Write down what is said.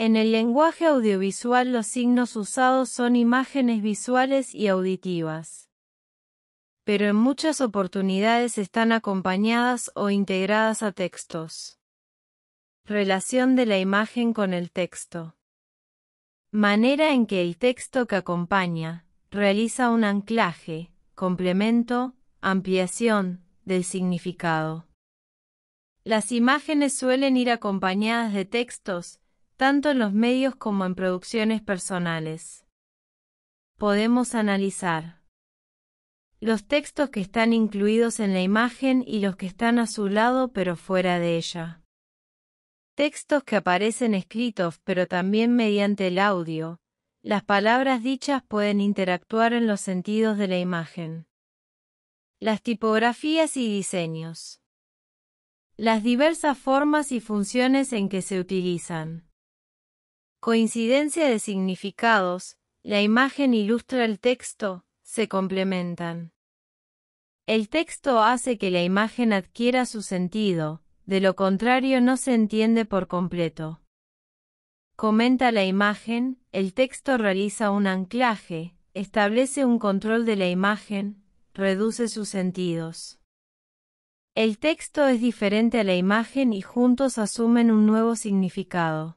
En el lenguaje audiovisual los signos usados son imágenes visuales y auditivas. Pero en muchas oportunidades están acompañadas o integradas a textos. Relación de la imagen con el texto. Manera en que el texto que acompaña realiza un anclaje, complemento, ampliación del significado. Las imágenes suelen ir acompañadas de textos, tanto en los medios como en producciones personales. Podemos analizar los textos que están incluidos en la imagen y los que están a su lado pero fuera de ella. Textos que aparecen escritos pero también mediante el audio. Las palabras dichas pueden interactuar en los sentidos de la imagen. Las tipografías y diseños. Las diversas formas y funciones en que se utilizan. Coincidencia de significados, la imagen ilustra el texto, se complementan. El texto hace que la imagen adquiera su sentido, de lo contrario no se entiende por completo. Comenta la imagen, el texto realiza un anclaje, establece un control de la imagen, reduce sus sentidos. El texto es diferente a la imagen y juntos asumen un nuevo significado.